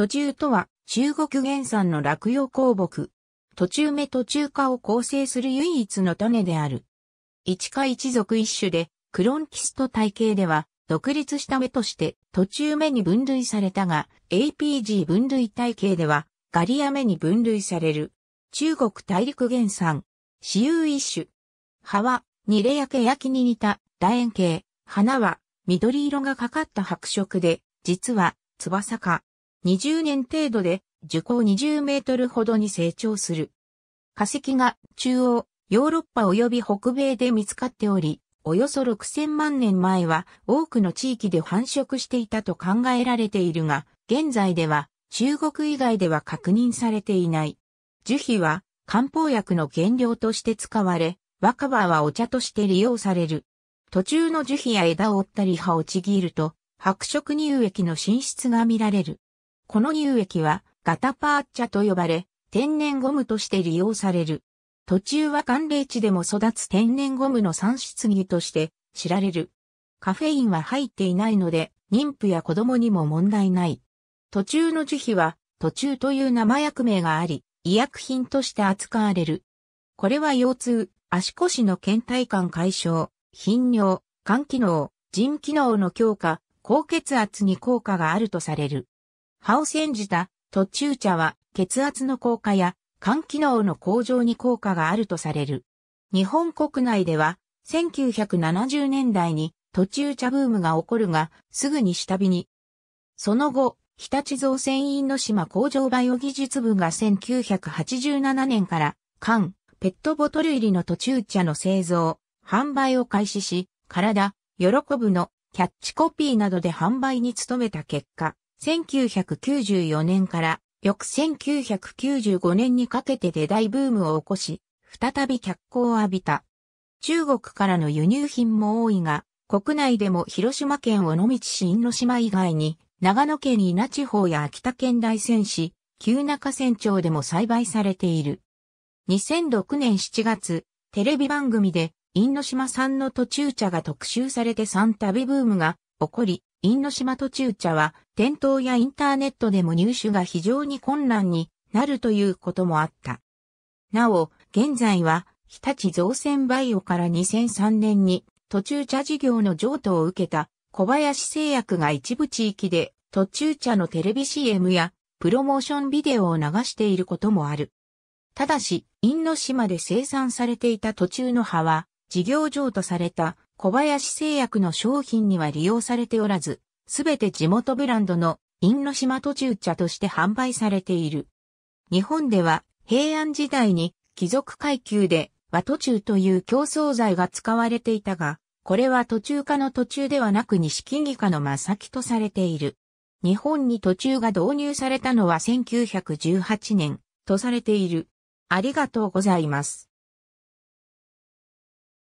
途中とは中国原産の落葉鉱木。途中目途中化を構成する唯一の種である。一花一族一種で、クロンキスト体系では、独立した目として途中目に分類されたが、APG 分類体系では、ガリア目に分類される。中国大陸原産、私有一種。葉は、ニレヤケヤキに似た楕円形。花は、緑色がかかった白色で、実は、翼か、20年程度で樹高20メートルほどに成長する。化石が中央、ヨーロッパ及び北米で見つかっており、およそ6000万年前は多くの地域で繁殖していたと考えられているが、現在では中国以外では確認されていない。樹皮は漢方薬の原料として使われ、若葉はお茶として利用される。途中の樹皮や枝を折ったり葉をちぎると、白色乳液の進出が見られる。この乳液はガタパーッチャと呼ばれ、天然ゴムとして利用される。途中は寒冷地でも育つ天然ゴムの産出牛として知られる。カフェインは入っていないので、妊婦や子供にも問題ない。途中の樹皮は、途中という生薬名があり、医薬品として扱われる。これは腰痛、足腰の倦怠感解消、頻尿、肝機能、腎機能の強化、高血圧に効果があるとされる。葉を煎じた途中茶は血圧の効果や肝機能の向上に効果があるとされる。日本国内では1970年代に途中茶ブームが起こるがすぐに下火に。その後、日立造船員の島工場バイオ技術部が1987年から缶、ペットボトル入りの途中茶の製造、販売を開始し、体、喜ぶのキャッチコピーなどで販売に努めた結果、1994年から翌1995年にかけてで大ブームを起こし、再び脚光を浴びた。中国からの輸入品も多いが、国内でも広島県尾道市因島以外に、長野県稲地方や秋田県大仙市、旧中仙町でも栽培されている。2006年7月、テレビ番組で、因島産の途中茶が特集されて産旅ブームが起こり、因島途中茶は、店頭やインターネットでも入手が非常に困難になるということもあった。なお、現在は、日立造船バイオから2003年に、途中茶事業の譲渡を受けた、小林製薬が一部地域で、途中茶のテレビ CM や、プロモーションビデオを流していることもある。ただし、因島で生産されていた途中の葉は、事業譲渡された小林製薬の商品には利用されておらず、すべて地元ブランドの因島途中茶として販売されている。日本では平安時代に貴族階級で和途中という競争剤が使われていたが、これは途中化の途中ではなく錦木化の真先とされている。日本に途中が導入されたのは1918年とされている。ありがとうございます。